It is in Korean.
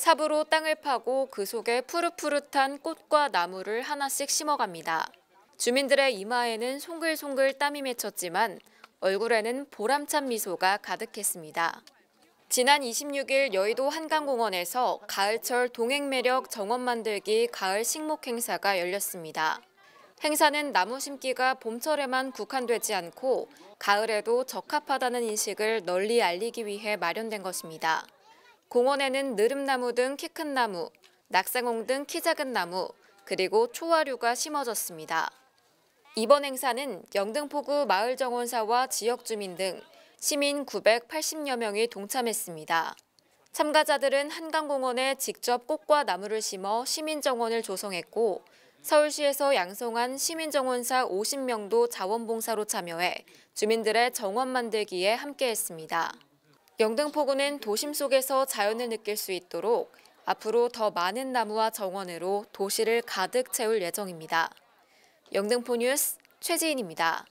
삽으로 땅을 파고 그 속에 푸릇푸릇한 꽃과 나무를 하나씩 심어갑니다. 주민들의 이마에는 송글송글 땀이 맺혔지만 얼굴에는 보람찬 미소가 가득했습니다. 지난 26일 여의도 한강공원에서 가을철 동행매력 정원 만들기 가을 식목 행사가 열렸습니다. 행사는 나무 심기가 봄철에만 국한되지 않고 가을에도 적합하다는 인식을 널리 알리기 위해 마련된 것입니다. 공원에는 느릅나무 등 키 큰 나무, 낙상홍 등 키 작은 나무, 그리고 초화류가 심어졌습니다. 이번 행사는 영등포구 마을정원사와 지역 주민 등 시민 980여 명이 동참했습니다. 참가자들은 한강공원에 직접 꽃과 나무를 심어 시민정원을 조성했고 서울시에서 양성한 시민정원사 50명도 자원봉사로 참여해 주민들의 정원 만들기에 함께했습니다. 영등포구는 도심 속에서 자연을 느낄 수 있도록 앞으로 더 많은 나무와 정원으로 도시를 가득 채울 예정입니다. 영등포 뉴스 최지인입니다.